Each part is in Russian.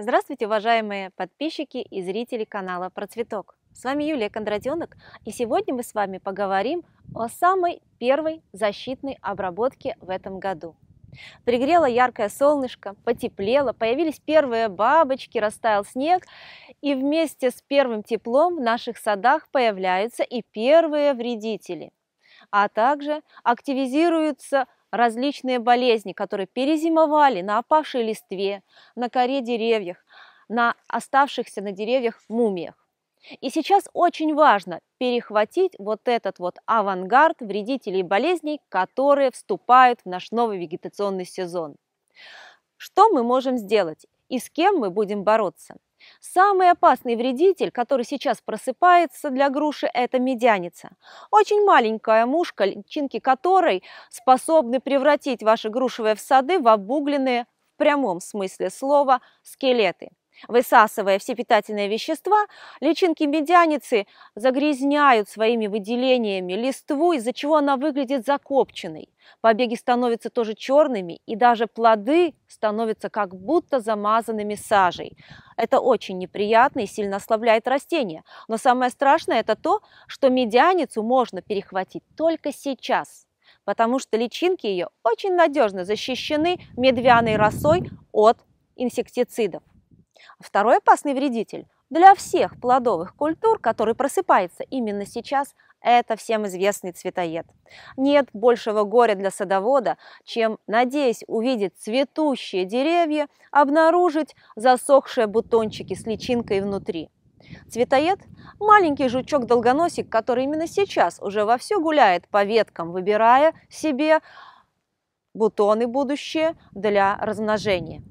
Здравствуйте, уважаемые подписчики и зрители канала Процветок. С вами Юлия Кондратенок, и сегодня мы с вами поговорим о самой первой защитной обработке в этом году. Пригрело яркое солнышко, потеплело, появились первые бабочки, растаял снег, и вместе с первым теплом в наших садах появляются и первые вредители а также активизируются различные болезни, которые перезимовали на опавшей листве, на коре деревьях, на оставшихся на деревьях мумиях. И сейчас очень важно перехватить вот этот вот авангард вредителей и болезней, которые вступают в наш новый вегетационный сезон. Что мы можем сделать и с кем мы будем бороться? Самый опасный вредитель, который сейчас просыпается для груши, это медяница. Очень маленькая мушка, личинки которой способны превратить ваши грушевые сады в обугленные в прямом смысле слова скелеты. Высасывая все питательные вещества, личинки медяницы загрязняют своими выделениями листву, из-за чего она выглядит закопченной. Побеги становятся тоже черными, и даже плоды становятся как будто замазанными сажей. Это очень неприятно и сильно ослабляет растение. Но самое страшное это то, что медяницу можно перехватить только сейчас, потому что личинки ее очень надежно защищены медвяной росой от инсектицидов. Второй опасный вредитель для всех плодовых культур, который просыпается именно сейчас, это всем известный цветоед. Нет большего горя для садовода, чем, надеясь увидеть цветущие деревья, обнаружить засохшие бутончики с личинкой внутри. Цветоед – маленький жучок-долгоносик, который именно сейчас уже вовсю гуляет по веткам, выбирая себе бутоны будущее для размножения.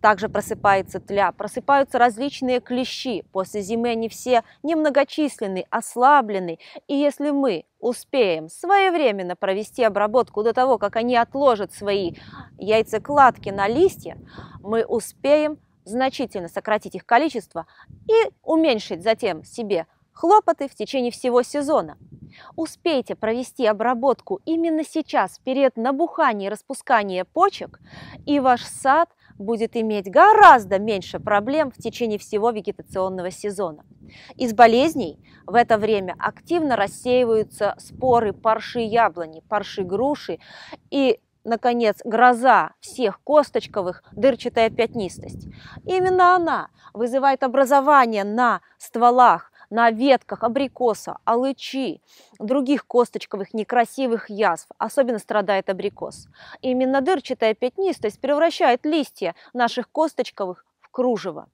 Также просыпается тля, просыпаются различные клещи. После зимы они все немногочисленны, ослаблены. И если мы успеем своевременно провести обработку до того, как они отложат свои яйцекладки на листья, мы успеем значительно сократить их количество и уменьшить затем себе хлопоты в течение всего сезона. Успейте провести обработку именно сейчас, перед набуханием и распусканием почек, и ваш сад будет иметь гораздо меньше проблем в течение всего вегетационного сезона. Из болезней в это время активно рассеиваются споры парши яблони, парши груши и наконец, гроза всех косточковых, дырчатая пятнистость. Именно она вызывает образование на стволах на ветках абрикоса, алычи, других косточковых некрасивых язв. Особенно страдает абрикос. Именно дырчатая пятнистость превращает листья наших косточковых в кружево.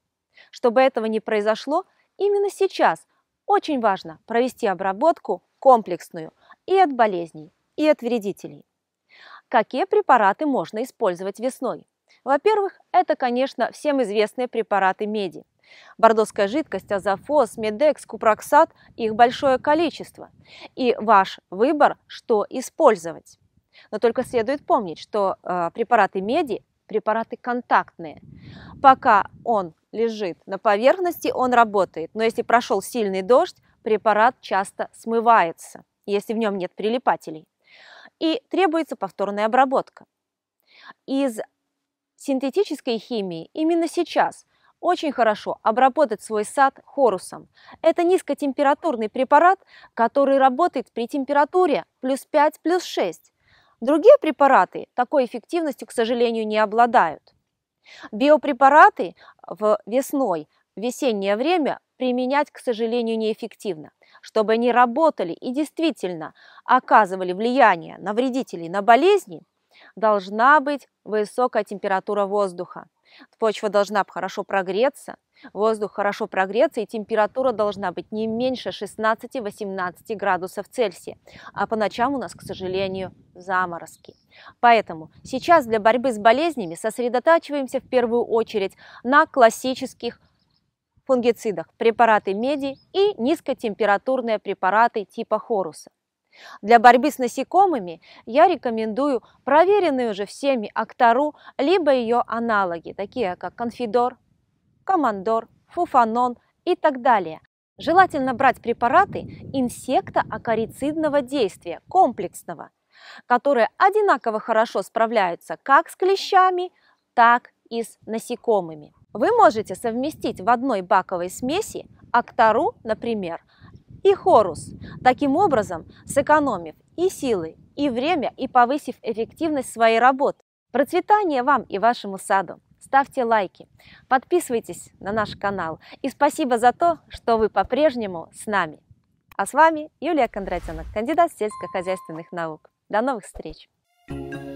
Чтобы этого не произошло, именно сейчас очень важно провести обработку комплексную и от болезней, и от вредителей. Какие препараты можно использовать весной? Во-первых, это, конечно, всем известные препараты меди – Бордоская жидкость, азофос, медекс, купроксат – их большое количество. И ваш выбор, что использовать. Но только следует помнить, что э, препараты меди – препараты контактные. Пока он лежит на поверхности, он работает. Но если прошел сильный дождь, препарат часто смывается, если в нем нет прилипателей. И требуется повторная обработка. Из синтетической химии именно сейчас – очень хорошо обработать свой сад хорусом. Это низкотемпературный препарат, который работает при температуре плюс 5, плюс 6. Другие препараты такой эффективностью, к сожалению, не обладают. Биопрепараты в весной, в весеннее время применять, к сожалению, неэффективно. Чтобы они работали и действительно оказывали влияние на вредителей, на болезни – должна быть высокая температура воздуха. Почва должна хорошо прогреться, воздух хорошо прогреться, и температура должна быть не меньше 16-18 градусов Цельсия. А по ночам у нас, к сожалению, заморозки. Поэтому сейчас для борьбы с болезнями сосредотачиваемся в первую очередь на классических фунгицидах, препараты меди и низкотемпературные препараты типа хоруса. Для борьбы с насекомыми я рекомендую проверенные уже всеми актору либо ее аналоги, такие как Конфидор, Командор, Фуфанон и так далее. Желательно брать препараты инсектоакарицидного действия, комплексного, которые одинаково хорошо справляются как с клещами, так и с насекомыми. Вы можете совместить в одной баковой смеси актору, например, и хорус, таким образом сэкономив и силы, и время, и повысив эффективность своей работы. процветание вам и вашему саду! Ставьте лайки, подписывайтесь на наш канал и спасибо за то, что вы по-прежнему с нами. А с вами Юлия Кондратенок, кандидат сельскохозяйственных наук. До новых встреч! thank you